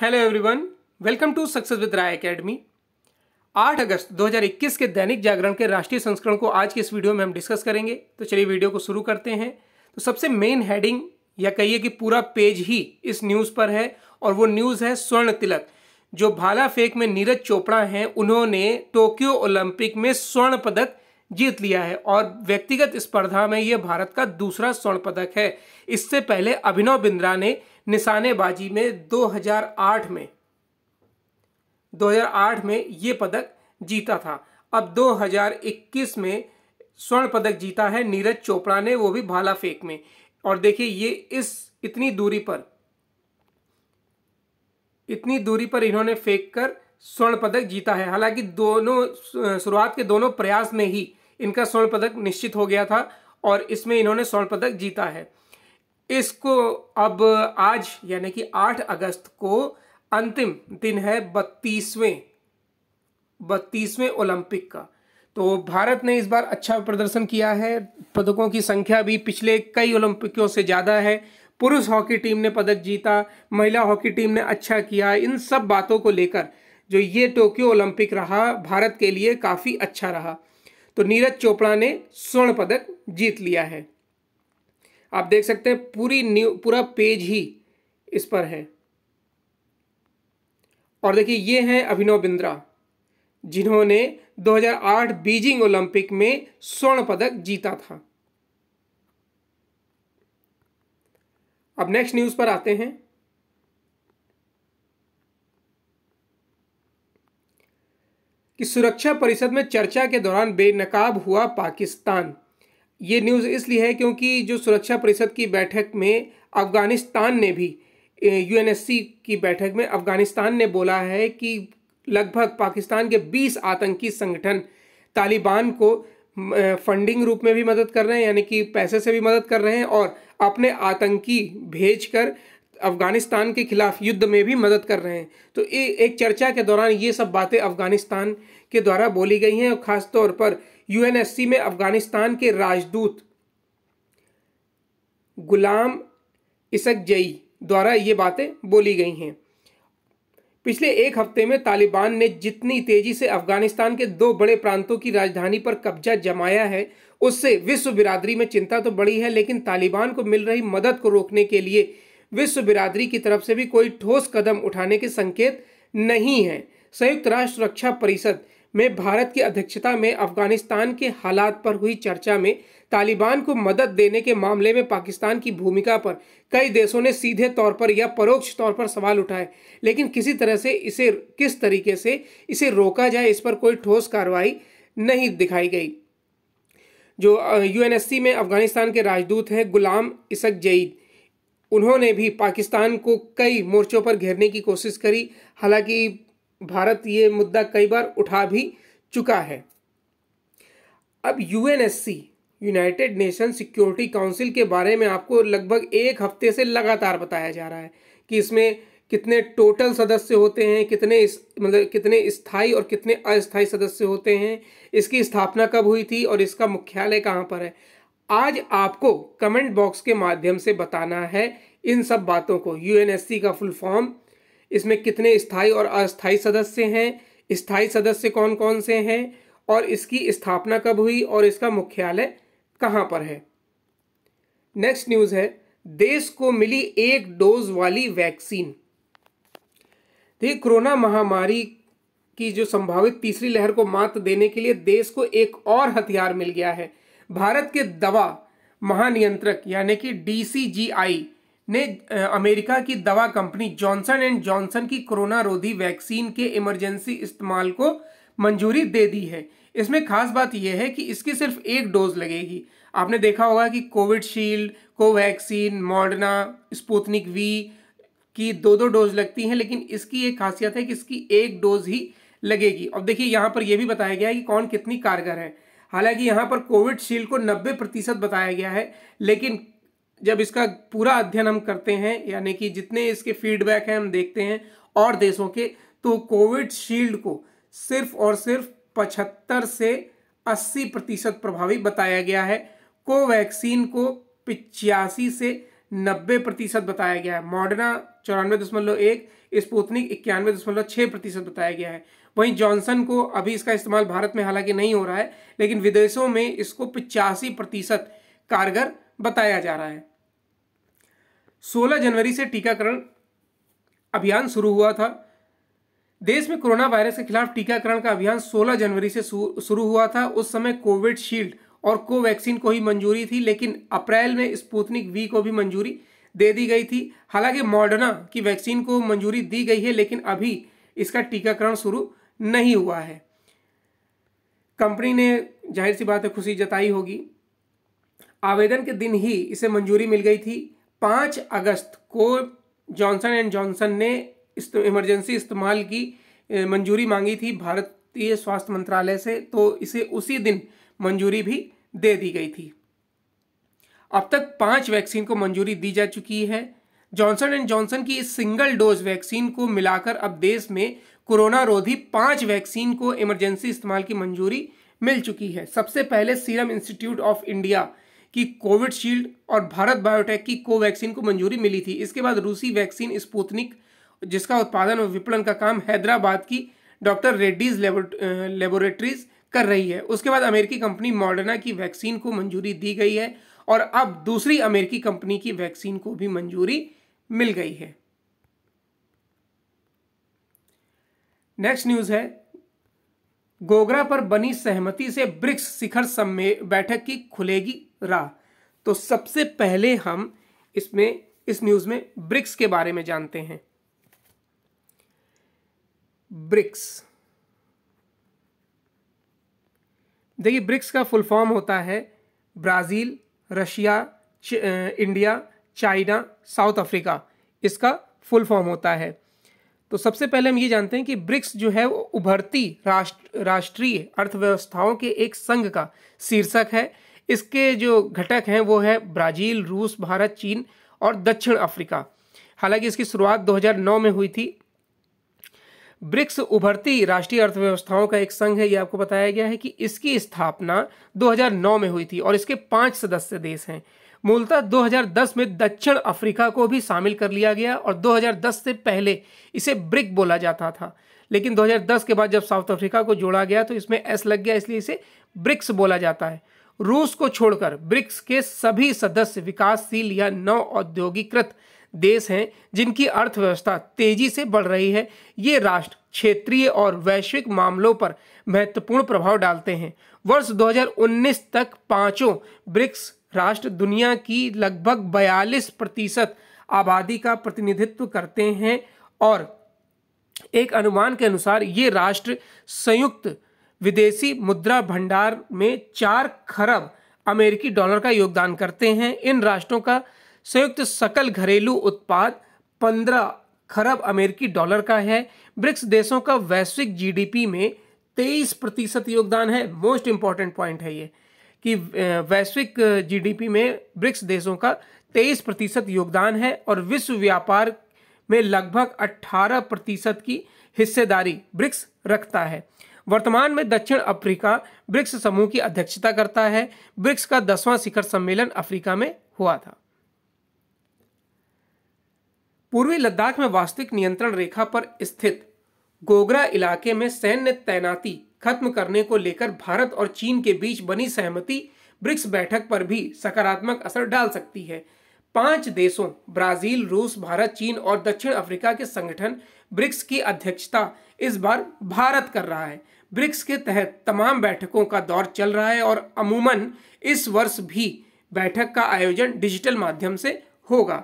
hello everyone welcome to success with Rai academy 8 अगस्त 2021 के दैनिक जागरण के राष्ट्रीय संस्करण को आज के इस वीडियो में हम डिस्कस करेंगे तो चलिए वीडियो को शुरू करते हैं तो सबसे मेन हेडिंग या कहिए कि पूरा पेज ही इस न्यूज़ पर है और वो न्यूज़ है स्वर्ण तिलक जो भाला फेंक में नीरज चोपड़ा हैं उन्होंने टोक्यो ओलंपिक में स्वर्ण पदक जीत लिया है और व्यक्तिगत स्पर्धा में यह भारत का दूसरा स्वर्ण पदक है इससे पहले अभिनव बिंद्रा ने निशानेबाजी में 2008 में 2008 में यह पदक जीता था अब 2021 में स्वर्ण पदक जीता है नीरज चोपड़ा ने वो भी भाला फेंक में और देखिए ये इस इतनी दूरी पर इतनी दूरी पर इन्होंने फेंक कर स्वर्ण पदक जीता है हालांकि दोनों शुरुआत के दोनों प्रयास में ही इनका स्वर्ण पदक निश्चित हो गया था और इसमें इन्होंने स्वर्ण पदक जीता है इसको अब आज यानी कि 8 अगस्त को अंतिम दिन है बत्तीसवें बत्तीसवें ओलंपिक का तो भारत ने इस बार अच्छा प्रदर्शन किया है पदकों की संख्या भी पिछले कई ओलंपिकों से ज़्यादा है पुरुष हॉकी टीम ने पदक जीता महिला हॉकी टीम ने अच्छा किया इन सब बातों को लेकर जो ये टोक्यो ओलंपिक रहा भारत के लिए काफ़ी अच्छा रहा तो नीरज चोपड़ा ने स्वर्ण पदक जीत लिया है आप देख सकते हैं पूरी न्यू पूरा पेज ही इस पर है और देखिए ये हैं अभिनव बिंद्रा जिन्होंने 2008 बीजिंग ओलंपिक में स्वर्ण पदक जीता था अब नेक्स्ट न्यूज़ पर आते हैं कि सुरक्षा परिषद में चर्चा के दौरान बेनकाब हुआ पाकिस्तान ये न्यूज़ इसलिए है क्योंकि जो सुरक्षा परिषद की बैठक में अफ़गानिस्तान ने भी यूएनएससी की बैठक में अफ़गानिस्तान ने बोला है कि लगभग पाकिस्तान के 20 आतंकी संगठन तालिबान को फंडिंग रूप में भी मदद कर रहे हैं यानी कि पैसे से भी मदद कर रहे हैं और अपने आतंकी भेजकर अफ़गानिस्तान के खिलाफ युद्ध में भी मदद कर रहे हैं तो ए, एक चर्चा के दौरान ये सब बातें अफ़गानिस्तान के द्वारा बोली गई हैं और ख़ास तौर पर यूएनएससी में अफ़गानिस्तान के राजदूत गुलाम इसक जई द्वारा ये बातें बोली गई हैं पिछले एक हफ्ते में तालिबान ने जितनी तेजी से अफगानिस्तान के दो बड़े प्रांतों की राजधानी पर कब्जा जमाया है उससे विश्व बिरादरी में चिंता तो बड़ी है लेकिन तालिबान को मिल रही मदद को रोकने के लिए विश्व बिरादरी की तरफ से भी कोई ठोस कदम उठाने के संकेत नहीं हैं संयुक्त राष्ट्र रक्षा परिषद में भारत की अध्यक्षता में अफगानिस्तान के हालात पर हुई चर्चा में तालिबान को मदद देने के मामले में पाकिस्तान की भूमिका पर कई देशों ने सीधे तौर पर या परोक्ष तौर पर सवाल उठाए लेकिन किसी तरह से इसे किस तरीके से इसे रोका जाए इस पर कोई ठोस कार्रवाई नहीं दिखाई गई जो यूएनएससी में अफगानिस्तान के राजदूत हैं गुलाम इसक जईद उन्होंने भी पाकिस्तान को कई मोर्चों पर घेरने की कोशिश करी हालांकि भारत ये मुद्दा कई बार उठा भी चुका है अब UNSC United Nation Security Council के बारे में आपको लगभग एक हफ्ते से लगातार बताया जा रहा है कि इसमें कितने टोटल सदस्य होते हैं कितने इस मतलब कितने स्थायी और कितने अस्थायी सदस्य होते हैं इसकी स्थापना कब हुई थी और इसका मुख्यालय कहाँ पर है आज आपको कमेंट बॉक्स के माध्यम से बताना है इन सब बातों को यूएनएससी का फुल फॉर्म इसमें कितने स्थायी और अस्थायी सदस्य हैं स्थायी सदस्य कौन कौन से हैं और इसकी स्थापना कब हुई और इसका मुख्यालय कहां पर है नेक्स्ट न्यूज़ है देश को मिली एक डोज वाली वैक्सीन देखिए कोरोना महामारी की जो संभावित तीसरी लहर को मात देने के लिए देश को एक और हथियार मिल गया है भारत के दवा महानियंत्रक यानी कि डीसीजीआई ने अमेरिका की दवा कंपनी जॉनसन एंड जॉनसन की कोरोना रोधी वैक्सीन के इमरजेंसी इस्तेमाल को मंजूरी दे दी है इसमें खास बात यह है कि इसकी सिर्फ एक डोज लगेगी आपने देखा होगा कि Covishield Covaxin Moderna Sputnik V की दो दो डोज लगती हैं लेकिन इसकी एक खासियत है कि इसकी एक डोज ही लगेगी और देखिए यहाँ पर यह भी बताया गया है कि कौन कितनी कारगर है हालांकि यहाँ पर कोविडशील्ड को नब्बे प्रतिशत बताया गया है लेकिन जब इसका पूरा अध्ययन हम करते हैं यानी कि जितने इसके फीडबैक हैं हम देखते हैं और देशों के तो कोविडशील्ड को सिर्फ और सिर्फ पचहत्तर से अस्सी प्रतिशत प्रभावी बताया गया है कोवैक्सीन को पिचासी से नब्बे प्रतिशत बताया गया है मॉडर्ना चौरानवे दशमलव एक स्पुतनिक इक्यानवे दशमलव छः प्रतिशत बताया गया है वहीं जॉनसन को अभी इसका इस्तेमाल भारत में हालांकि नहीं हो रहा है लेकिन विदेशों में इसको पचासी प्रतिशत कारगर बताया जा रहा है 16 जनवरी से टीकाकरण अभियान शुरू हुआ था देश में कोरोना वायरस के खिलाफ टीकाकरण का अभियान 16 जनवरी से शुरू हुआ था उस समय कोविड शील्ड और कोवैक्सीन को ही मंजूरी थी लेकिन अप्रैल में स्पूतनिक वी को भी मंजूरी दे दी गई थी हालांकि मॉडर्ना की वैक्सीन को मंजूरी दी गई है लेकिन अभी इसका टीकाकरण शुरू नहीं हुआ है कंपनी ने जाहिर सी बात है खुशी जताई होगी आवेदन के दिन ही इसे मंजूरी मिल गई थी पाँच अगस्त को जॉनसन एंड जॉनसन ने इस तो इमरजेंसी इस्तेमाल की मंजूरी मांगी थी भारतीय स्वास्थ्य मंत्रालय से तो इसे उसी दिन मंजूरी भी दे दी गई थी अब तक पांच वैक्सीन को मंजूरी दी जा चुकी है जॉनसन एंड जॉनसन की इस सिंगल डोज वैक्सीन को मिलाकर अब देश में कोरोना रोधी पांच वैक्सीन को इमरजेंसी इस्तेमाल की मंजूरी मिल चुकी है सबसे पहले सीरम इंस्टीट्यूट ऑफ इंडिया की कोविडशील्ड और भारत बायोटेक की कोवैक्सीन को मंजूरी मिली थी इसके बाद रूसी वैक्सीन स्पुतनिक जिसका उत्पादन और विपणन का काम हैदराबाद की डॉक्टर रेड्डीज लेबोरेटरीज कर रही है उसके बाद अमेरिकी कंपनी मॉडर्ना की वैक्सीन को मंजूरी दी गई है और अब दूसरी अमेरिकी कंपनी की वैक्सीन को भी मंजूरी मिल गई है नेक्स्ट न्यूज है गोगरा पर बनी सहमति से ब्रिक्स शिखर सम्मे बैठक की खुलेगी राह तो सबसे पहले हम इसमें इस न्यूज में ब्रिक्स के बारे में जानते हैं ब्रिक्स देखिए ब्रिक्स का फुल फॉर्म होता है Brazil Russia India China South Africa इसका फुल फॉर्म होता है तो सबसे पहले हम ये जानते हैं कि ब्रिक्स जो है वो उभरती राष्ट्र राष्ट्रीय अर्थव्यवस्थाओं के एक संघ का शीर्षक है इसके जो घटक हैं वो है ब्राज़ील रूस भारत चीन और दक्षिण अफ्रीका हालांकि इसकी शुरुआत 2009 में हुई थी ब्रिक्स उभरती राष्ट्रीय अर्थव्यवस्थाओं का एक संघ है ये आपको बताया गया है कि इसकी स्थापना 2009 में हुई थी और इसके पांच सदस्य देश हैं मूलतः 2010 में दक्षिण अफ्रीका को भी शामिल कर लिया गया और 2010 से पहले इसे ब्रिक बोला जाता था लेकिन 2010 के बाद जब साउथ अफ्रीका को जोड़ा गया तो इसमें एस लग गया इसलिए इसे ब्रिक्स बोला जाता है रूस को छोड़कर ब्रिक्स के सभी सदस्य विकासशील या नौ औद्योगिकृत देश हैं जिनकी अर्थव्यवस्था तेजी से बढ़ रही है ये राष्ट्र क्षेत्रीय और वैश्विक मामलों पर महत्वपूर्ण प्रभाव डालते हैं वर्ष 2019 तक पांचों ब्रिक्स राष्ट्र दुनिया की लगभग बयालीस प्रतिशत आबादी का प्रतिनिधित्व करते हैं और एक अनुमान के अनुसार ये राष्ट्र संयुक्त विदेशी मुद्रा भंडार में चार खरब अमेरिकी डॉलर का योगदान करते हैं इन राष्ट्रों का संयुक्त सकल घरेलू उत्पाद पंद्रह खरब अमेरिकी डॉलर का है ब्रिक्स देशों का वैश्विक जीडीपी में तेईस प्रतिशत योगदान है मोस्ट इंपॉर्टेंट पॉइंट है ये कि वैश्विक जीडीपी में ब्रिक्स देशों का तेईस प्रतिशत योगदान है और विश्व व्यापार में लगभग 18 प्रतिशत की हिस्सेदारी ब्रिक्स रखता है वर्तमान में दक्षिण अफ्रीका ब्रिक्स समूह की अध्यक्षता करता है ब्रिक्स का दसवां शिखर सम्मेलन अफ्रीका में हुआ था पूर्वी लद्दाख में वास्तविक नियंत्रण रेखा पर स्थित गोगरा इलाके में सैन्य तैनाती खत्म करने को लेकर भारत और चीन के बीच बनी सहमति ब्रिक्स बैठक पर भी सकारात्मक असर डाल सकती है पांच देशों ब्राजील रूस भारत चीन और दक्षिण अफ्रीका के संगठन ब्रिक्स की अध्यक्षता इस बार भारत कर रहा है ब्रिक्स के तहत तमाम बैठकों का दौर चल रहा है और अमूमन इस वर्ष भी बैठक का आयोजन डिजिटल माध्यम से होगा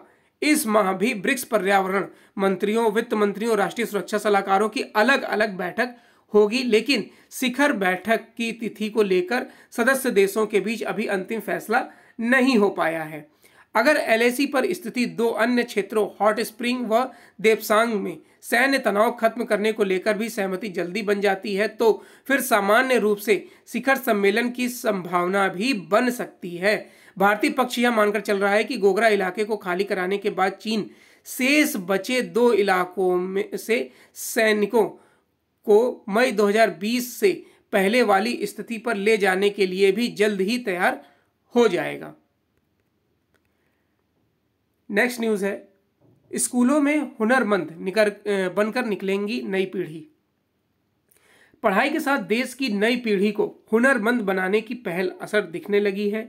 इस माह भी ब्रिक्स पर्यावरण मंत्रियों वित्त मंत्रियों राष्ट्रीय सुरक्षा सलाहकारों की अलग अलग बैठक होगी लेकिन शिखर बैठक की तिथि को लेकर सदस्य देशों के बीच अभी अंतिम फैसला नहीं हो पाया है अगर एलएसी पर स्थिति दो अन्य क्षेत्रों हॉट स्प्रिंग व देवसांग में सैन्य तनाव खत्म करने को लेकर भी सहमति जल्दी बन जाती है तो फिर सामान्य रूप से शिखर सम्मेलन की संभावना भी बन सकती है भारतीय पक्ष यह मानकर चल रहा है कि गोगरा इलाके को खाली कराने के बाद चीन शेष बचे दो इलाकों में से सैनिकों को मई 2020 से पहले वाली स्थिति पर ले जाने के लिए भी जल्द ही तैयार हो जाएगा नेक्स्ट न्यूज़ है स्कूलों में हुनरमंद निकर बनकर निकलेंगी नई पीढ़ी पढ़ाई के साथ देश की नई पीढ़ी को हुनरमंद बनाने की पहल असर दिखने लगी है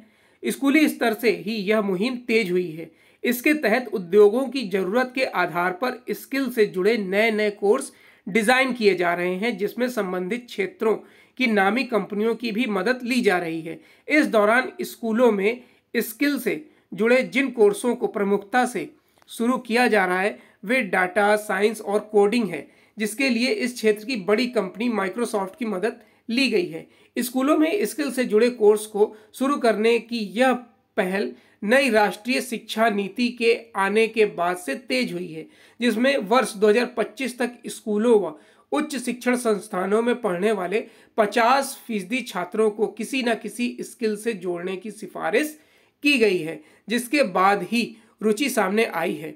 स्कूली स्तर से ही यह मुहिम तेज हुई है इसके तहत उद्योगों की जरूरत के आधार पर स्किल से जुड़े नए नए कोर्स डिज़ाइन किए जा रहे हैं जिसमें संबंधित क्षेत्रों की नामी कंपनियों की भी मदद ली जा रही है इस दौरान स्कूलों में स्किल से जुड़े जिन कोर्सों को प्रमुखता से शुरू किया जा रहा है वे डाटा साइंस और कोडिंग है जिसके लिए इस क्षेत्र की बड़ी कंपनी माइक्रोसॉफ्ट की मदद ली गई है स्कूलों में स्किल से जुड़े कोर्स को शुरू करने की यह पहल नई राष्ट्रीय शिक्षा नीति के आने के बाद से तेज हुई है जिसमें वर्ष 2025 तक स्कूलों व उच्च शिक्षण संस्थानों में पढ़ने वाले 50 फीसदी छात्रों को किसी न किसी स्किल से जोड़ने की सिफारिश की गई है जिसके बाद ही रुचि सामने आई है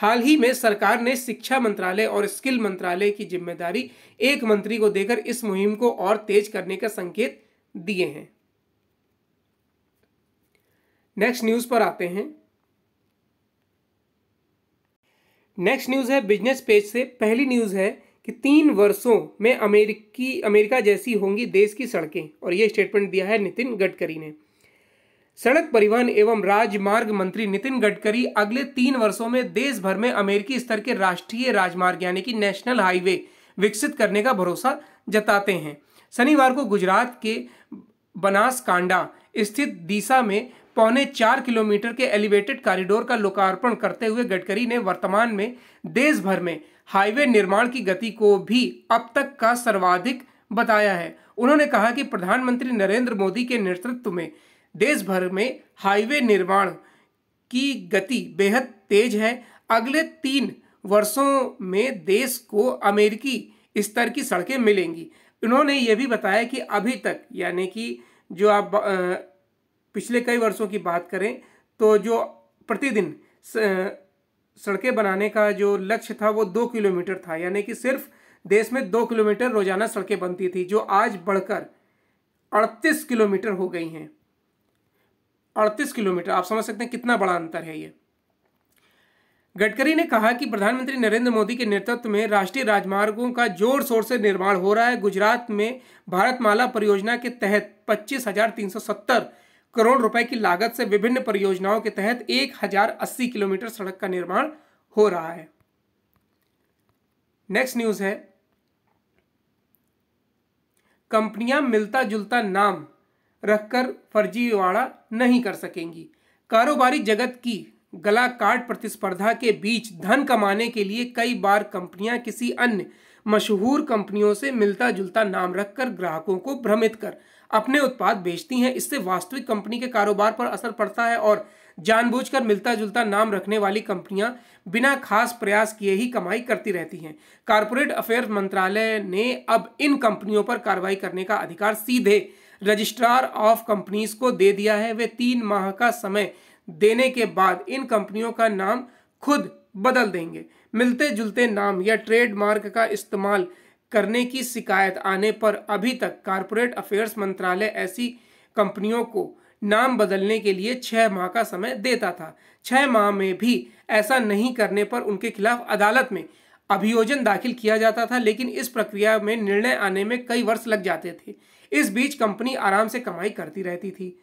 हाल ही में सरकार ने शिक्षा मंत्रालय और स्किल मंत्रालय की जिम्मेदारी एक मंत्री को देकर इस मुहिम को और तेज करने का संकेत दिए हैं नेक्स्ट न्यूज़ पर आते हैं नेक्स्ट न्यूज़ है बिजनेस पेज से पहली न्यूज़ है कि तीन वर्षों में अमेरिकी अमेरिका जैसी होंगी देश की सड़कें और यह स्टेटमेंट दिया है नितिन गडकरी ने सड़क परिवहन एवं राजमार्ग मंत्री नितिन गडकरी अगले तीन वर्षों में देश भर में अमेरिकी स्तर के राष्ट्रीय राजमार्ग यानी कि नेशनल हाईवे विकसित करने का भरोसा जताते हैं शनिवार को गुजरात के बनासकांडा स्थित दिशा में पौने चार किलोमीटर के एलिवेटेड कॉरिडोर का लोकार्पण करते हुए गडकरी ने वर्तमान में देश भर में हाईवे निर्माण की गति को भी अब तक का सर्वाधिक बताया है उन्होंने कहा कि प्रधानमंत्री नरेंद्र मोदी के नेतृत्व में देश भर में हाईवे निर्माण की गति बेहद तेज है अगले तीन वर्षों में देश को अमेरिकी स्तर की सड़कें मिलेंगी उन्होंने ये भी बताया कि अभी तक यानी कि जो आप पिछले कई वर्षों की बात करें तो जो प्रतिदिन सड़कें बनाने का जो लक्ष्य था वो दो किलोमीटर था यानी कि सिर्फ देश में दो किलोमीटर रोजाना सड़कें बनती थी जो आज बढ़कर अड़तीस किलोमीटर हो गई हैं अड़तीस किलोमीटर आप समझ सकते हैं कितना बड़ा अंतर है ये गडकरी ने कहा कि प्रधानमंत्री नरेंद्र मोदी के नेतृत्व में राष्ट्रीय राजमार्गों का जोर शोर से निर्माण हो रहा है गुजरात में भारतमाला परियोजना के तहत पच्चीस हजार तीन सौ सत्तर करोड़ रुपए की लागत से विभिन्न परियोजनाओं के तहत 1080 किलोमीटर सड़क का निर्माण हो रहा है नेक्स्ट न्यूज है कंपनियां मिलता जुलता नाम रखकर फर्जीवाड़ा नहीं कर सकेंगी कारोबारी जगत की गला काट प्रतिस्पर्धा के बीच धन कमाने के लिए कई बार कंपनियां किसी अन्य मशहूर कंपनियों से मिलता जुलता नाम रखकर ग्राहकों को भ्रमित कर अपने उत्पाद बेचती हैं इससे वास्तविक कंपनी के कारोबार पर असर पड़ता है और जानबूझकर मिलता जुलता नाम रखने वाली कंपनियां बिना खास प्रयास किए ही कमाई करती रहती हैं कॉरपोरेट अफेयर मंत्रालय ने अब इन कंपनियों पर कार्रवाई करने का अधिकार सीधे रजिस्ट्रार ऑफ कंपनीज को दे दिया है वे तीन माह का समय देने के बाद इन कंपनियों का नाम खुद बदल देंगे मिलते जुलते नाम या ट्रेडमार्क का इस्तेमाल करने की शिकायत आने पर अभी तक कारपोरेट अफेयर्स मंत्रालय ऐसी कंपनियों को नाम बदलने के लिए छः माह का समय देता था छः माह में भी ऐसा नहीं करने पर उनके खिलाफ अदालत में अभियोजन दाखिल किया जाता था लेकिन इस प्रक्रिया में निर्णय आने में कई वर्ष लग जाते थे इस बीच कंपनी आराम से कमाई करती रहती थी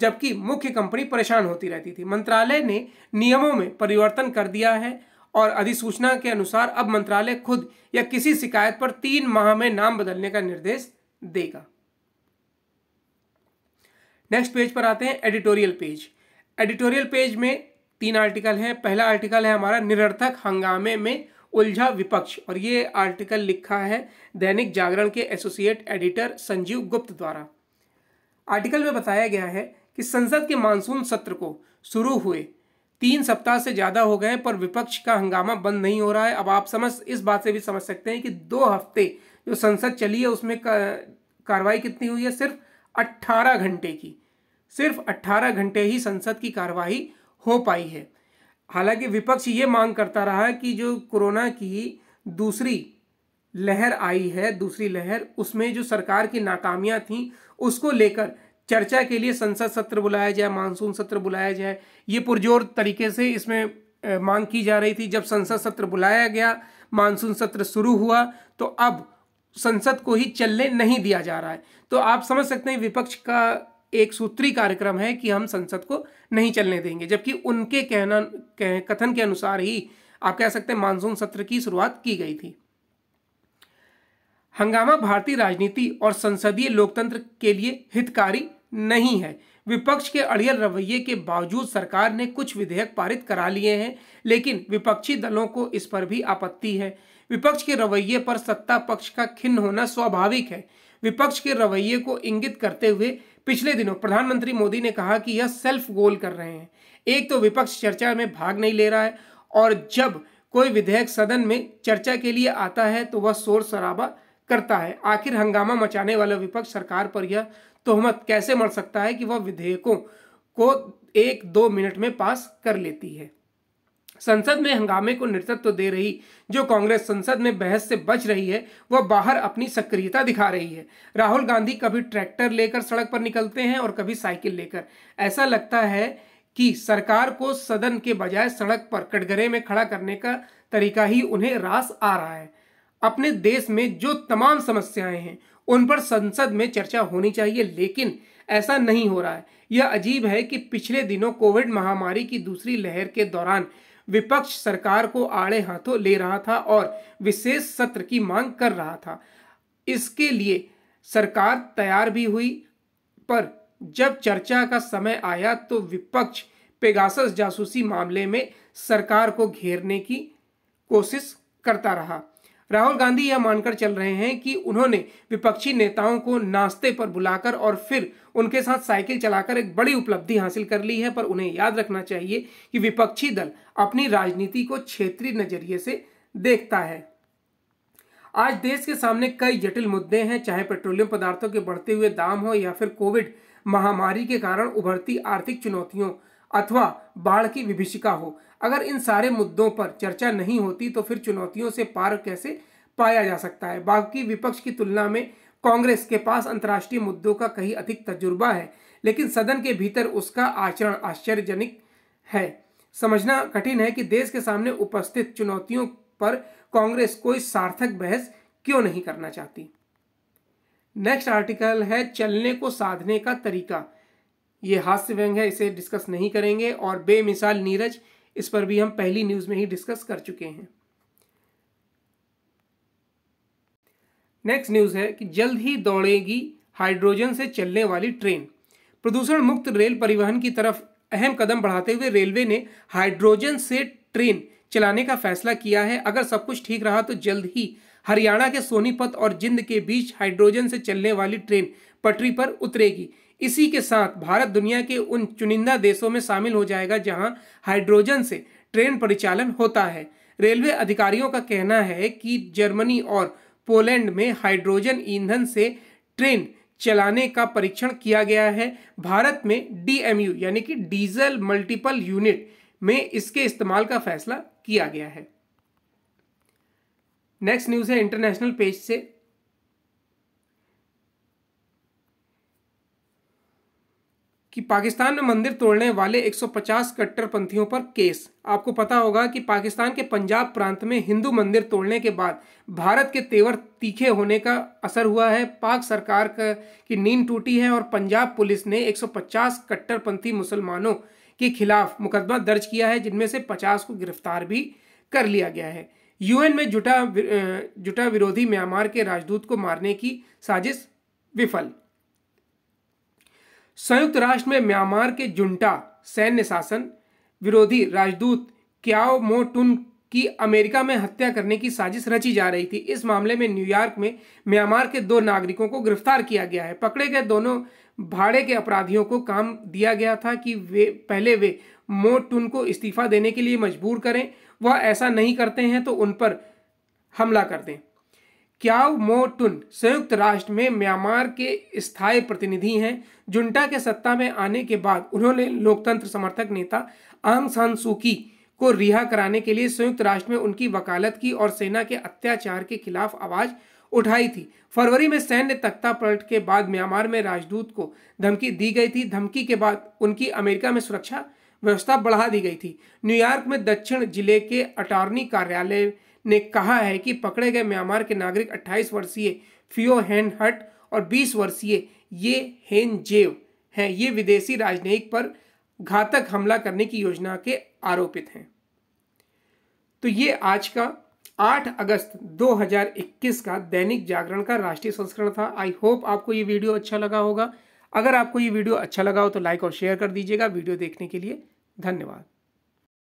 जबकि मुख्य कंपनी परेशान होती रहती थी मंत्रालय ने नियमों में परिवर्तन कर दिया है और अधिसूचना के अनुसार अब मंत्रालय खुद या किसी शिकायत पर तीन माह में नाम बदलने का निर्देश देगा नेक्स्ट पेज पर आते हैं एडिटोरियल पेज एडिटोरियल पेज में तीन आर्टिकल हैं पहला आर्टिकल है हमारा निरर्थक हंगामे में उलझा विपक्ष और ये आर्टिकल लिखा है दैनिक जागरण के एसोसिएट एडिटर संजीव गुप्त द्वारा आर्टिकल में बताया गया है कि संसद के मानसून सत्र को शुरू हुए तीन सप्ताह से ज़्यादा हो गए पर विपक्ष का हंगामा बंद नहीं हो रहा है अब आप समझ इस बात से भी समझ सकते हैं कि दो हफ्ते जो संसद चली है उसमें कार्रवाई कितनी हुई है सिर्फ अट्ठारह घंटे की सिर्फ अट्ठारह घंटे ही संसद की कार्यवाही हो पाई है हालांकि विपक्ष ये मांग करता रहा कि जो कोरोना की दूसरी लहर आई है दूसरी लहर उसमें जो सरकार की नाकामियां थीं उसको लेकर चर्चा के लिए संसद सत्र बुलाया जाए मानसून सत्र बुलाया जाए ये पुरजोर तरीके से इसमें मांग की जा रही थी जब संसद सत्र बुलाया गया मानसून सत्र शुरू हुआ तो अब संसद को ही चलने नहीं दिया जा रहा है तो आप समझ सकते हैं विपक्ष का एक सूत्री कार्यक्रम है कि हम संसद को नहीं चलने देंगे जबकि उनके कहना कह, कथन के अनुसार ही आप कह सकते हैं मानसून सत्र की शुरुआत की गई थी हंगामा भारतीय राजनीति और संसदीय लोकतंत्र के लिए हितकारी नहीं है विपक्ष के अड़ियल रवैये के बावजूद सरकार ने कुछ विधेयक पारित करा लिए हैं लेकिन विपक्षी दलों को इस पर भी आपत्ति है विपक्ष के रवैये पर सत्ता पक्ष का खिन्न होना स्वाभाविक है विपक्ष के रवैये को इंगित करते हुए पिछले दिनों प्रधानमंत्री मोदी ने कहा कि यह सेल्फ गोल कर रहे हैं एक तो विपक्ष चर्चा में भाग नहीं ले रहा है और जब कोई विधेयक सदन में चर्चा के लिए आता है तो वह शोर शराबा करता है आखिर हंगामा मचाने वाले विपक्ष सरकार पर यह तोहमत कैसे मर सकता है कि वह विधेयकों को एक दो मिनट में पास कर लेती है संसद में हंगामे को नेतृत्व तो दे रही जो कांग्रेस संसद में बहस से बच रही है वह बाहर अपनी सक्रियता दिखा रही है राहुल गांधी कभी ट्रैक्टर लेकर सड़क पर निकलते हैं और कभी साइकिल लेकर ऐसा लगता है कि सरकार को सदन के बजाय सड़क पर कटघरे में खड़ा करने का तरीका ही उन्हें रास आ रहा है अपने देश में जो तमाम समस्याएं हैं उन पर संसद में चर्चा होनी चाहिए लेकिन ऐसा नहीं हो रहा है यह अजीब है कि पिछले दिनों कोविड महामारी की दूसरी लहर के दौरान विपक्ष सरकार को आड़े हाथों ले रहा था और विशेष सत्र की मांग कर रहा था इसके लिए सरकार तैयार भी हुई पर जब चर्चा का समय आया तो विपक्ष पेगासस जासूसी मामले में सरकार को घेरने की कोशिश करता रहा राहुल गांधी यह मानकर चल रहे हैं कि उन्होंने विपक्षी नेताओं को नाश्ते पर बुलाकर और फिर उनके साथ साइकिल चलाकर एक बड़ी उपलब्धि हासिल कर ली है पर उन्हें याद रखना चाहिए कि विपक्षी दल अपनी राजनीति को क्षेत्रीय नजरिए से देखता है आज देश के सामने कई जटिल मुद्दे हैं चाहे पेट्रोलियम पदार्थों के बढ़ते हुए दाम हो या फिर कोविड महामारी के कारण उभरती आर्थिक चुनौतियों अथवा बाढ़ की विभिषिका हो अगर इन सारे मुद्दों पर चर्चा नहीं होती तो फिर चुनौतियों से पार कैसे पाया जा सकता है बाकी विपक्ष की तुलना में कांग्रेस के पास अंतर्राष्ट्रीय मुद्दों का कहीं अधिक तजुर्बा है लेकिन सदन के भीतर उसका आचरण आश्चर्यजनक है समझना कठिन है कि देश के सामने उपस्थित चुनौतियों पर कांग्रेस कोई सार्थक बहस क्यों नहीं करना चाहती नेक्स्ट आर्टिकल है चलने को साधने का तरीका ये हास्य व्यंग है इसे डिस्कस नहीं करेंगे और बेमिसाल नीरज इस पर भी हम पहली न्यूज़ में ही डिस्कस कर चुके हैं नेक्स्ट न्यूज़ है कि जल्द ही दौड़ेगी हाइड्रोजन से चलने वाली ट्रेन प्रदूषण मुक्त रेल परिवहन की तरफ अहम कदम बढ़ाते हुए रेलवे ने हाइड्रोजन से ट्रेन चलाने का फैसला किया है अगर सब कुछ ठीक रहा तो जल्द ही हरियाणा के सोनीपत और जिंद के बीच हाइड्रोजन से चलने वाली ट्रेन पटरी पर उतरेगी इसी के साथ भारत दुनिया के उन चुनिंदा देशों में शामिल हो जाएगा जहां हाइड्रोजन से ट्रेन परिचालन होता है रेलवे अधिकारियों का कहना है कि जर्मनी और पोलैंड में हाइड्रोजन ईंधन से ट्रेन चलाने का परीक्षण किया गया है भारत में डीएमयू यानी कि डीजल मल्टीपल यूनिट में इसके इस्तेमाल का फैसला किया गया है नेक्स्ट न्यूज़ है इंटरनेशनल पेज से कि पाकिस्तान में मंदिर तोड़ने वाले 150 कट्टरपंथियों पर केस आपको पता होगा कि पाकिस्तान के पंजाब प्रांत में हिंदू मंदिर तोड़ने के बाद भारत के तेवर तीखे होने का असर हुआ है पाक सरकार का की नींद टूटी है और पंजाब पुलिस ने 150 कट्टरपंथी मुसलमानों के खिलाफ मुकदमा दर्ज किया है जिनमें से 50 को गिरफ्तार भी कर लिया गया है यूएन में जुटा जुटा विरोधी म्यांमार के राजदूत को मारने की साजिश विफल संयुक्त राष्ट्र में म्यांमार के जुंटा सैन्य शासन विरोधी राजदूत क्याओ मो टुन की अमेरिका में हत्या करने की साजिश रची जा रही थी इस मामले में न्यूयॉर्क में म्यांमार के दो नागरिकों को गिरफ्तार किया गया है पकड़े गए दोनों भाड़े के अपराधियों को काम दिया गया था कि वे पहले वे मो टुन को इस्तीफा देने के लिए मजबूर करें वह ऐसा नहीं करते हैं तो उन पर हमला कर दें क्याव मोटुन संयुक्त राष्ट्र में म्यांमार के स्थायी प्रतिनिधि हैं जुंटा के सत्ता में आने के बाद उन्होंने लोकतंत्र समर्थक नेता आंग सान सुकी को रिहा कराने के लिए संयुक्त राष्ट्र में उनकी वकालत की और सेना के अत्याचार के खिलाफ आवाज उठाई थी फरवरी में सैन्य तख्ता पलट के बाद म्यांमार में राजदूत को धमकी दी गई थी धमकी के बाद उनकी अमेरिका में सुरक्षा व्यवस्था बढ़ा दी गई थी न्यूयॉर्क में दक्षिण जिले के अटॉर्नी कार्यालय ने कहा है कि पकड़े गए म्यांमार के नागरिक 28 वर्षीय फियो हैन हट और 20 वर्षीय ये हेन जेव हैं ये विदेशी राजनयिक पर घातक हमला करने की योजना के आरोपित हैं तो ये आज का 8 अगस्त 2021 का दैनिक जागरण का राष्ट्रीय संस्करण था आई होप आपको ये वीडियो अच्छा लगा होगा अगर आपको ये वीडियो अच्छा लगा हो तो लाइक और शेयर कर दीजिएगा वीडियो देखने के लिए धन्यवाद